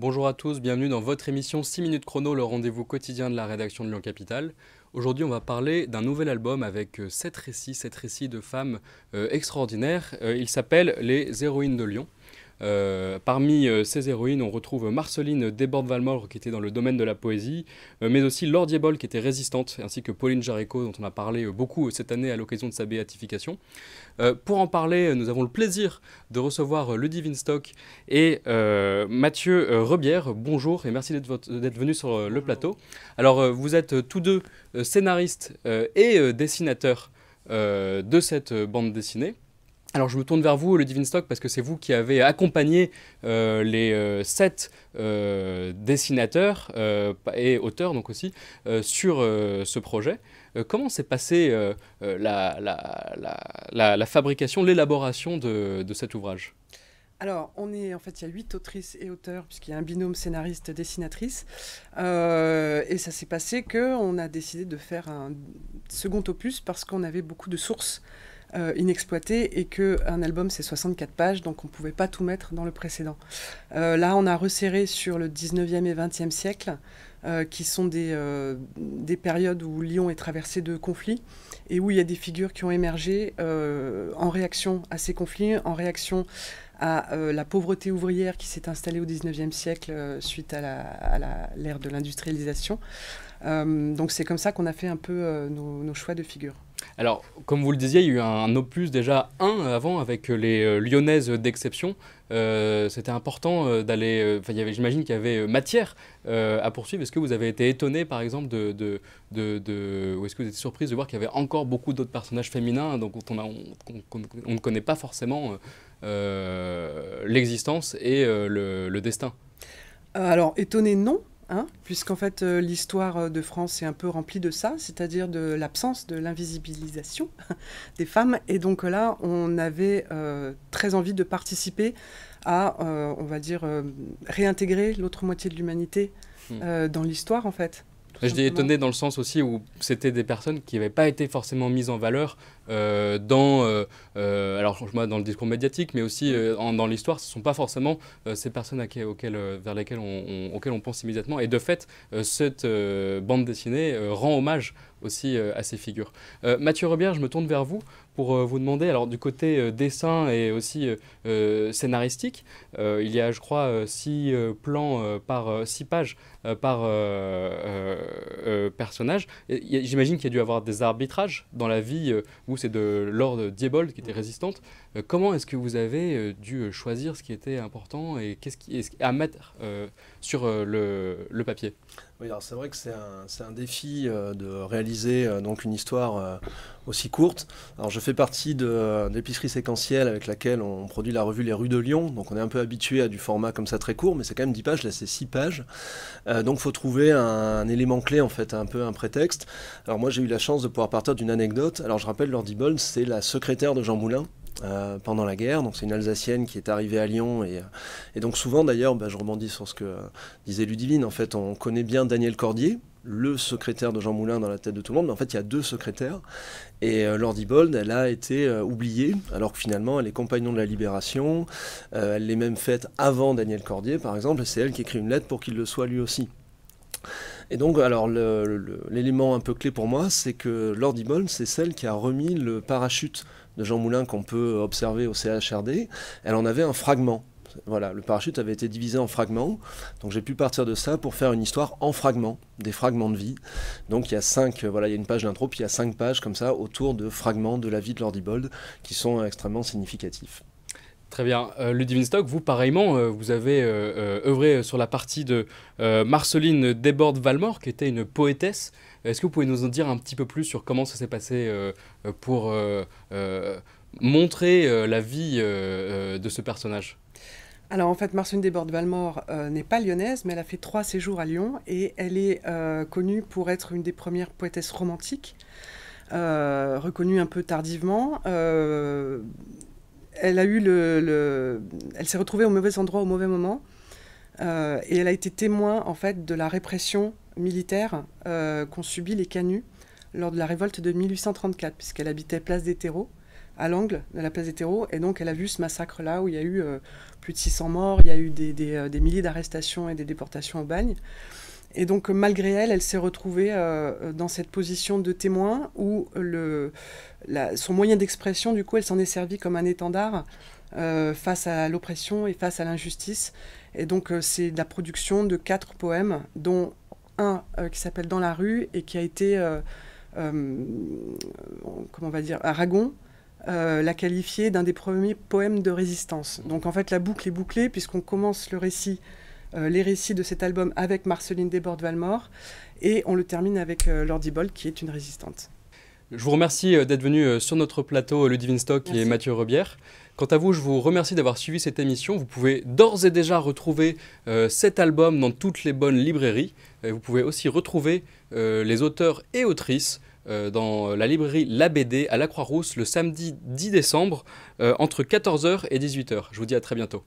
Bonjour à tous, bienvenue dans votre émission 6 minutes chrono, le rendez-vous quotidien de la rédaction de Lyon Capital. Aujourd'hui, on va parler d'un nouvel album avec 7 euh, récits, 7 récits de femmes euh, extraordinaires. Euh, il s'appelle Les héroïnes de Lyon. Euh, parmi euh, ces héroïnes, on retrouve Marceline Desbordes-Valmore qui était dans le domaine de la poésie, euh, mais aussi Laure Diebol qui était résistante, ainsi que Pauline Jarreco dont on a parlé beaucoup cette année à l'occasion de sa béatification. pour en parler, nous avons le plaisir de recevoir Ludivine Stock et Mathieu Rebière. Bonjour et merci d'être venu sur le plateau. Alors, vous êtes tous deux scénaristes et dessinateurs de cette bande dessinée. Alors je me tourne vers vous, le Stock, parce que c'est vous qui avez accompagné euh, les euh, sept euh, dessinateurs et auteurs donc aussi sur ce projet. comment s'est passée la, fabrication, l'élaboration de, cet ouvrage alors, on est en fait, il y a huit autrices et auteurs, puisqu'il y a un binôme scénariste-dessinatrice. et ça s'est passé qu'on a décidé de faire un second opus parce qu'on avait beaucoup de sources euh, inexploité et qu'un album c'est 64 pages, donc on ne pouvait pas tout mettre dans le précédent. Euh, là, on a resserré sur le 19e et 20e siècle, euh, qui sont des, des, périodes où Lyon est traversée de conflits et où il y a des figures qui ont émergé en réaction à ces conflits, en réaction à la pauvreté ouvrière qui s'est installée au 19e siècle suite à l'ère de l'industrialisation. donc c'est comme ça qu'on a fait un peu nos, nos choix de figures. Alors, comme vous le disiez, il y a eu un opus déjà un, avant avec euh, les euh, Lyonnaises d'exception. Euh, c'était important d'aller. Enfin, j'imagine qu'il y avait matière à poursuivre. Est-ce que vous avez été étonné, par exemple, de, de, de, ou est-ce que vous êtes surprise de voir qu'il y avait encore beaucoup d'autres personnages féminins dont on, ne connaît pas forcément l'existence et le, le destin Alors, étonné, non. Hein, puisqu'en fait euh, l'histoire euh, de France est un peu remplie de ça, c'est-à-dire de l'absence de l'invisibilisation des femmes. Et donc là, on avait euh, très envie de participer à, on va dire, réintégrer l'autre moitié de l'humanité hmm. dans l'histoire en fait. Je dis étonné dans le sens aussi où c'était des personnes qui n'avaient pas été forcément mises en valeur euh, dans, euh, euh, dans le discours médiatique, mais aussi dans l'histoire. Ce ne sont pas forcément ces personnes vers lesquelles on, on, auxquelles on pense immédiatement. Et de fait, cette bande dessinée rend hommage aussi euh, à ces figures. Euh, Mathieu Rebière, je me tourne vers vous pour euh, vous demander, alors du côté dessin et aussi scénaristique, il y a, je crois, six plans par six pages par personnage. J'imagine qu'il y a dû avoir des arbitrages dans la vie. Euh, où c'est de Lord Diebold qui était résistante. Euh, comment est-ce que vous avez euh, dû choisir ce qui était important et qu'est-ce qui est à mettre sur le, papier oui, alors c'est vrai que c'est un, un, défi de réaliser donc une histoire aussi courte. Alors je fais partie de, l'épicerie séquentielle avec laquelle on produit la revue Les Rues de Lyon, donc on est un peu habitué à du format comme ça très court, mais c'est quand même 10 pages, là c'est 6 pages. donc faut trouver un, élément clé en fait, un peu un prétexte. Alors moi j'ai eu la chance de pouvoir partir d'une anecdote. Alors je rappelle, Lordi Bold c'est la secrétaire de Jean Moulin, euh, pendant la guerre. Donc c'est une Alsacienne qui est arrivée à Lyon et, euh, et donc souvent d'ailleurs, bah, je rebondis sur ce que disait Ludivine. En fait, on connaît bien Daniel Cordier, le secrétaire de Jean Moulin dans la tête de tout le monde, mais en fait il y a deux secrétaires. Et Lordy euh, Lordi Bold, elle a été oubliée, alors que finalement elle est compagnon de la Libération, elle l'est même faite avant Daniel Cordier par exemple, c'est elle qui écrit une lettre pour qu'il le soit lui aussi. Et donc, alors, l'élément un peu clé pour moi, c'est que Lord c'est celle qui a remis le parachute de Jean Moulin qu'on peut observer au CHRD. Elle en avait un fragment. Voilà, le parachute avait été divisé en fragments, donc j'ai pu partir de ça pour faire une histoire en fragments, des fragments de vie. Donc il y a cinq, euh, voilà, il y a une page d'intro, puis il y a cinq pages comme ça autour de fragments de la vie de Lord Bold qui sont extrêmement significatifs. Très bien. Euh, Ludivine Stock, vous, pareillement, euh, vous avez euh, euh, œuvré sur la partie de Marceline Desbordes-Valmore, qui était une poétesse. Est-ce que vous pouvez nous en dire un petit peu plus sur comment ça s'est passé pour montrer la vie de ce personnage alors en fait, Marceline Desbordes-Valmore n'est pas lyonnaise, mais elle a fait trois séjours à Lyon et elle est connue pour être une des premières poétesses romantiques, reconnue un peu tardivement elle a eu le, elle s'est retrouvée au mauvais endroit au mauvais moment euh, et elle a été témoin en fait de la répression militaire euh, qu'ont subi les Canuts lors de la révolte de 1834 puisqu'elle habitait place des Terreaux à l'angle de la place des Terreaux et donc elle a vu ce massacre là où il y a eu euh, plus de 600 morts, il y a eu des, des milliers d'arrestations et des déportations au bagne. Et donc, malgré elle, elle s'est retrouvée euh, dans cette position de témoin où le, son moyen d'expression, du coup, elle s'en est servie comme un étendard euh, face à l'oppression et face à l'injustice. Et donc, euh, c'est la production de quatre poèmes, dont un qui s'appelle Dans la rue et qui a été, comment on va dire, Aragon. l'a qualifié d'un des premiers poèmes de résistance. Donc en fait la boucle est bouclée puisqu'on commence le récit euh, les récits de cet album avec Marceline Desbordes-Valmore. Et on le termine avec euh, Lordy Bol qui est une résistante. Je vous remercie euh, d'être venu sur notre plateau Ludivine Stock et Mathieu Robière. Quant à vous, je vous remercie d'avoir suivi cette émission. Vous pouvez d'ores et déjà retrouver cet album dans toutes les bonnes librairies. vous pouvez aussi retrouver les auteurs et autrices dans la librairie La BD à la Croix-Rousse le samedi 10 décembre entre 14h et 18h. Je vous dis à très bientôt.